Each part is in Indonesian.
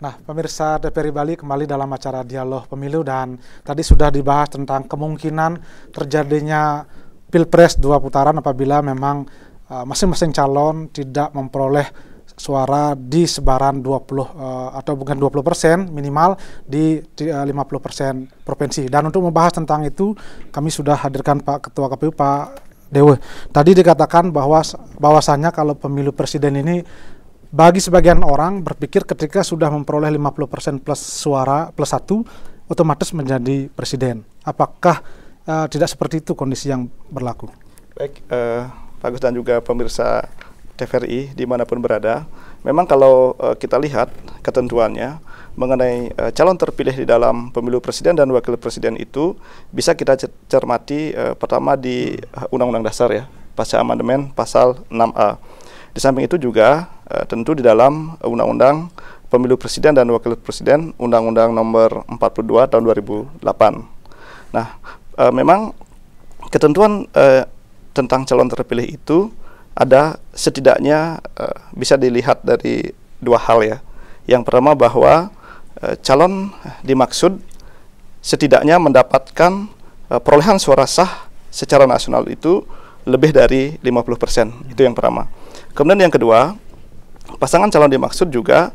Nah, pemirsa DPRI Bali kembali dalam acara dialog pemilu dan tadi sudah dibahas tentang kemungkinan terjadinya pilpres dua putaran apabila memang e, masing-masing uh, calon tidak memperoleh suara di sebaran 20 uh, e, atau bukan 20 persen minimal di, e, uh, 50 persen provinsi. Dan untuk membahas tentang itu kami sudah hadirkan Pak Ketua KPU Pak Dewe. Tadi dikatakan bahwa bahwasannya kalau pemilu presiden ini bagi sebagian orang berpikir ketika sudah memperoleh 50% plus suara plus satu otomatis menjadi presiden. Apakah uh, tidak seperti itu kondisi yang berlaku? Baik, uh, eh, Gus dan juga pemirsa TVRI dimanapun berada. Memang kalau uh, kita lihat ketentuannya mengenai uh, calon terpilih di dalam pemilu presiden dan wakil presiden itu bisa kita cermati uh, pertama di Undang-Undang Dasar ya, pasca amandemen pasal 6A. Di samping itu juga Eh, tentu di dalam Undang-Undang Pemilu Presiden dan Wakil Presiden Undang-Undang Nomor 42 Tahun 2008. Nah, e, memang ketentuan e, tentang calon terpilih itu ada setidaknya e, bisa dilihat dari dua hal ya. Yang pertama bahwa e, calon dimaksud setidaknya mendapatkan e, perolehan suara sah secara nasional itu lebih dari 50%. Itu yang pertama. Kemudian yang kedua, pasangan calon dimaksud juga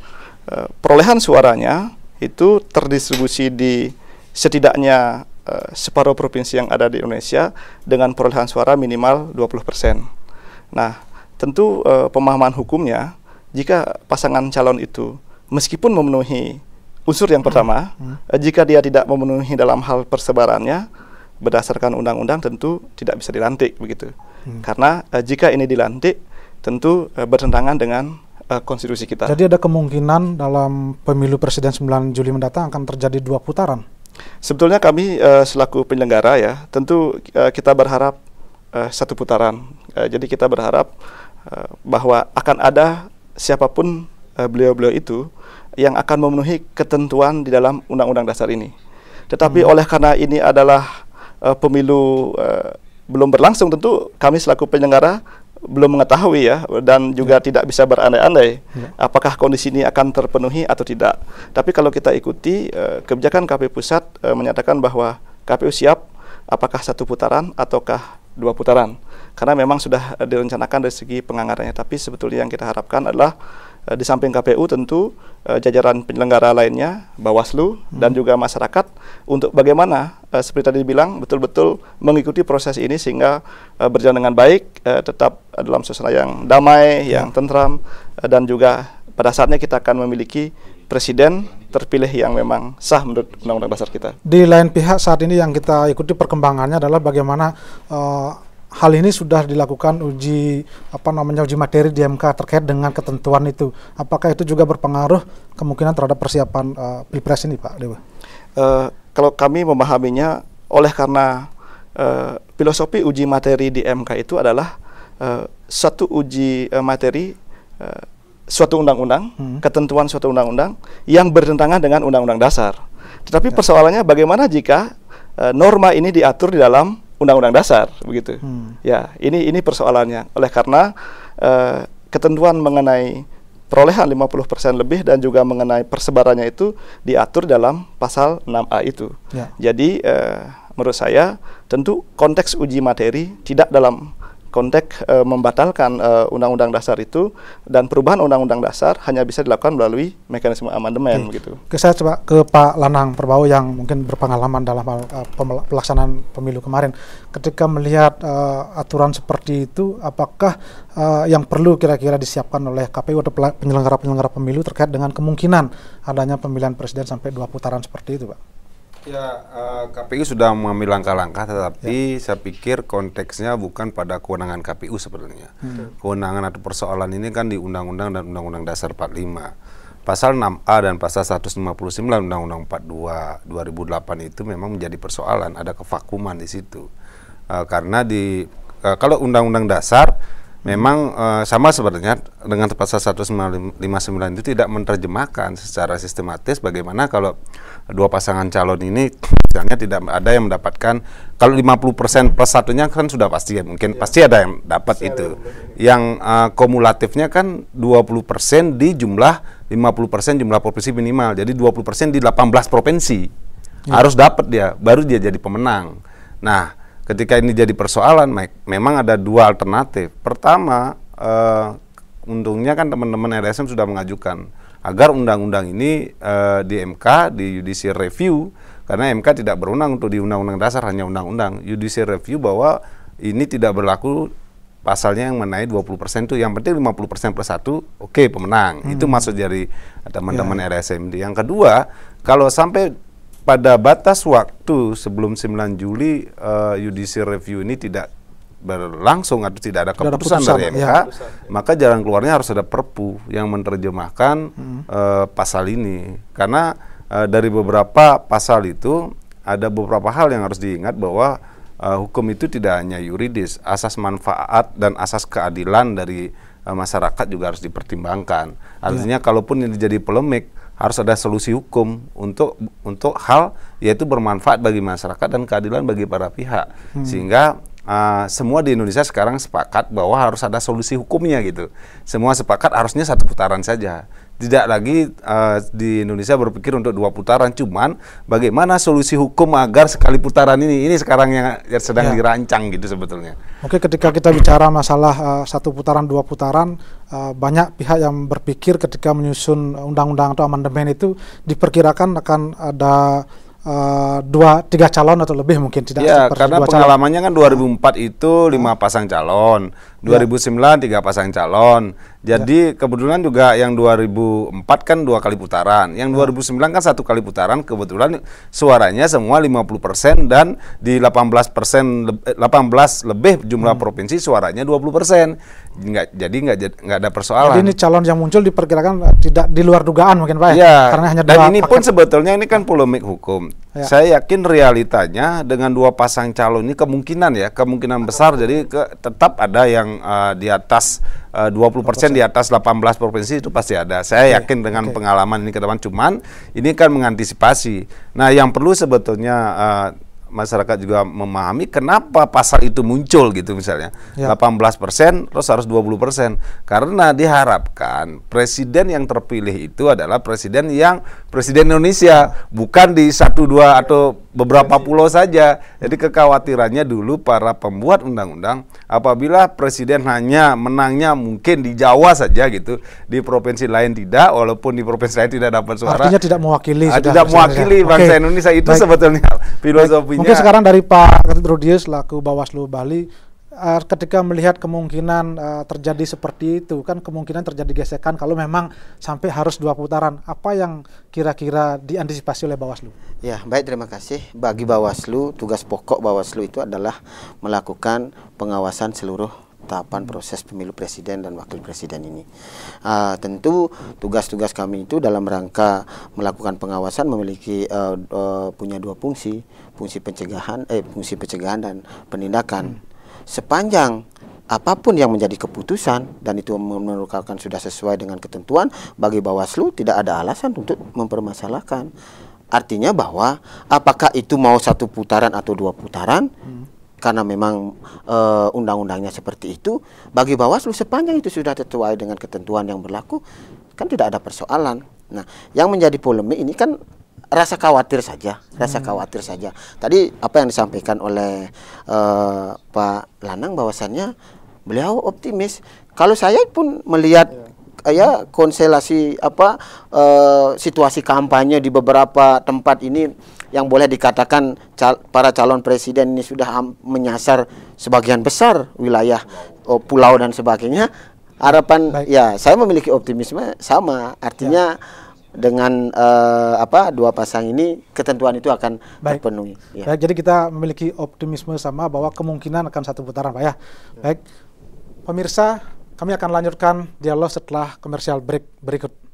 uh, perolehan suaranya itu terdistribusi di setidaknya uh, separuh provinsi yang ada di Indonesia dengan perolehan suara minimal 20%. Nah, tentu uh, pemahaman hukumnya jika pasangan calon itu meskipun memenuhi unsur yang pertama, hmm. Hmm. jika dia tidak memenuhi dalam hal persebarannya berdasarkan undang-undang tentu tidak bisa dilantik begitu. Hmm. Karena jika ini dilantik tentu bertentangan dengan uh, konstitusi kita. Jadi ada kemungkinan dalam pemilu presiden 9 Juli mendatang akan terjadi dua putaran. Sebetulnya kami uh, selaku penyelenggara ya, tentu uh, kita berharap uh, satu putaran. Uh, jadi kita berharap uh, bahwa akan ada siapapun beliau beliau-beliau itu yang akan memenuhi ketentuan di dalam undang-undang dasar ini. Tetapi hmm. oleh karena ini adalah uh, pemilu uh, belum berlangsung tentu kami selaku penyelenggara belum mengetahui ya dan juga ya. tidak bisa berandai-andai ya. apakah kondisi ini akan terpenuhi atau tidak. Tapi kalau kita ikuti uh, kebijakan KPU pusat uh, menyatakan bahwa KPU siap apakah satu putaran ataukah dua putaran karena memang sudah eh, direncanakan dari segi penganggarannya tapi sebetulnya yang kita harapkan adalah Eh, di samping KPU tentu eh, jajaran penyelenggara lainnya, Bawaslu hmm. dan juga masyarakat untuk bagaimana eh, seperti tadi dibilang betul-betul mengikuti proses ini sehingga berjalan dengan baik, tetap dalam suasana yang damai, hmm. yang tentram dan juga pada saatnya kita akan memiliki presiden terpilih yang memang sah menurut undang-undang dasar kita. Di lain pihak saat ini yang kita ikuti perkembangannya adalah bagaimana uh, hal ini sudah dilakukan uji apa namanya uji materi di MK terkait dengan ketentuan itu. Apakah itu juga berpengaruh kemungkinan terhadap persiapan uh, pilpres ini, Pak Dewa? Uh, kalau kami memahaminya oleh karena uh, filosofi uji materi di MK itu adalah uh, suatu uji uh, materi uh, suatu undang-undang, hmm. ketentuan suatu undang-undang yang bertentangan dengan undang-undang dasar. Tetapi ya. persoalannya bagaimana jika uh, norma ini diatur di dalam undang-undang dasar begitu. Hmm. Ya, ini ini persoalannya. Oleh karena uh, ketentuan mengenai perolehan 50% lebih dan juga mengenai persebarannya itu diatur dalam pasal 6A itu. Ya. Jadi uh, menurut saya tentu konteks uji materi tidak dalam konteks uh, membatalkan eh, undang-undang uh, dasar itu dan perubahan undang-undang dasar hanya bisa dilakukan melalui mekanisme amandemen okay. gitu. Ke saya coba ke Pak Lanang Perbau yang mungkin berpengalaman dalam hal uh, pelaksanaan pemilu kemarin. Ketika melihat uh, aturan seperti itu apakah uh, yang perlu kira-kira disiapkan oleh KPU atau penyelenggara-penyelenggara pemilu terkait dengan kemungkinan adanya pemilihan presiden sampai dua putaran seperti itu, Pak? Ya, uh, eh, KPU sudah mengambil langkah-langkah, tetapi ya. saya pikir konteksnya bukan pada kewenangan KPU sebenarnya. Hmm. Kewenangan atau persoalan ini kan di Undang-Undang dan Undang-Undang Dasar 45. Pasal 6A dan pasal 159 Undang-Undang 42 2008 itu memang menjadi persoalan, ada kevakuman di situ. Uh, karena di uh, kalau Undang-Undang Dasar memang uh, sama sebenarnya dengan pasal 159 itu tidak menerjemahkan secara sistematis bagaimana kalau dua pasangan calon ini misalnya tidak ada yang mendapatkan kalau 50% plus satunya kan sudah pasti ya mungkin ya. pasti ada yang dapat itu. Yang, yang uh, kumulatifnya kan 20% di jumlah 50% jumlah provinsi minimal. Jadi 20% di 18 provinsi. Ya. Harus dapat dia baru dia jadi pemenang. Nah, ketika ini jadi persoalan, Mike, memang ada dua alternatif. Pertama, uh, untungnya kan teman-teman RSM sudah mengajukan agar undang-undang ini uh, di MK di judicial review karena MK tidak berundang untuk di undang-undang dasar hanya undang-undang judicial review bahwa ini tidak berlaku pasalnya yang menaik 20% itu yang penting 50% plus satu, oke okay, pemenang hmm. itu maksud dari teman-teman yeah. RSMD yang kedua kalau sampai pada batas waktu sebelum 9 Juli uh, judicial review ini tidak berlangsung atau tidak ada keputusan, keputusan dari MK, ya. maka jalan keluarnya harus ada Perpu yang menerjemahkan hmm. uh, pasal ini. Karena uh, dari beberapa pasal itu ada beberapa hal yang harus diingat bahwa uh, hukum itu tidak hanya yuridis, asas manfaat dan asas keadilan dari uh, masyarakat juga harus dipertimbangkan. Iya. Artinya ya. kalaupun ini jadi polemik harus ada solusi hukum untuk untuk hal yaitu bermanfaat bagi masyarakat dan keadilan bagi para pihak hmm. sehingga uh, semua di Indonesia sekarang sepakat bahwa harus ada solusi hukumnya gitu semua sepakat harusnya satu putaran saja tidak lagi uh, di Indonesia berpikir untuk dua putaran cuman bagaimana solusi hukum agar sekali putaran ini ini sekarang yang sedang ya. dirancang gitu sebetulnya. Oke, ketika kita bicara masalah uh, satu putaran dua putaran uh, banyak pihak yang berpikir ketika menyusun undang-undang atau amandemen itu diperkirakan akan ada uh, dua tiga calon atau lebih mungkin tidak ya karena pengalamannya calon. kan 2004 iya. itu lima iya. pasang calon 2009 ya. tiga pasang calon jadi ya. kebetulan juga yang 2004 kan dua kali putaran yang ya. 2009 kan satu kali putaran kebetulan suaranya semua 50% dan di 18% 18 eh, lebih jumlah hmm. provinsi suaranya 20% nggak jadi nggak nggak ada persoalan. Jadi ini calon yang muncul diperkirakan tidak di luar dugaan mungkin pak ya. Iya, karena hanya dan ini pun sebetulnya ini kan polemik hukum Ya. Saya yakin realitanya dengan dua pasang calon ini kemungkinan ya, kemungkinan besar jadi ke, tetap ada yang uh, di atas uh, 20%, 20% di atas 18 provinsi itu pasti ada. Saya okay. yakin dengan okay. pengalaman ini ke depan cuman ini kan mengantisipasi. Nah, yang perlu sebetulnya uh, masyarakat juga memahami kenapa pasal itu muncul gitu misalnya. Ya. 18% terus harus 20%. Karena diharapkan presiden yang terpilih itu adalah presiden yang presiden Indonesia, bukan di satu dua atau beberapa iya. pulau saja. Jadi kekhawatirannya dulu para pembuat undang-undang apabila presiden hanya menangnya mungkin di Jawa saja gitu, di provinsi lain tidak, walaupun di provinsi lain tidak dapat suara. Artinya tidak mewakili. Ah, tidak mewakili saya. bangsa okay. Indonesia itu Baik. sebetulnya filosofinya. Baik. Mungkin sekarang dari Pak Rudius laku Bawaslu Bali Eh, ketika melihat kemungkinan uh, terjadi seperti itu kan kemungkinan terjadi gesekan kalau memang sampai harus dua putaran apa yang kira-kira diantisipasi oleh Bawaslu? Ya baik terima kasih bagi Bawaslu tugas pokok Bawaslu itu adalah melakukan pengawasan seluruh tahapan proses pemilu presiden dan wakil presiden ini. Uh, tentu tugas-tugas kami itu dalam rangka melakukan pengawasan memiliki uh, uh, punya dua fungsi, fungsi pencegahan, eh fungsi pencegahan dan penindakan. Hmm sepanjang apapun yang menjadi keputusan dan itu menurunkan sudah sesuai dengan ketentuan bagi Bawaslu tidak ada alasan untuk mempermasalahkan. Artinya bahwa apakah itu mau satu putaran atau dua putaran hmm. karena memang e, undang-undangnya seperti itu bagi Bawaslu sepanjang itu sudah sesuai dengan ketentuan yang berlaku kan tidak ada persoalan. Nah, yang menjadi polemik ini kan rasa khawatir saja, rasa hmm. khawatir saja. Tadi apa yang disampaikan oleh uh, Pak Lanang bahwasannya beliau optimis. Kalau saya pun melihat ya, ya konstelasi apa uh, situasi kampanye di beberapa tempat ini yang boleh dikatakan cal para calon presiden ini sudah menyasar sebagian besar wilayah oh, pulau dan sebagainya. Harapan Baik. ya saya memiliki optimisme sama artinya ya dengan uh, apa dua pasang ini ketentuan itu akan Baik. terpenuhi. Ya. Baik, jadi kita memiliki optimisme sama bahwa kemungkinan akan satu putaran, Pak ya. Iya. Baik. Pemirsa, kami akan lanjutkan dialog setelah komersial break berikut.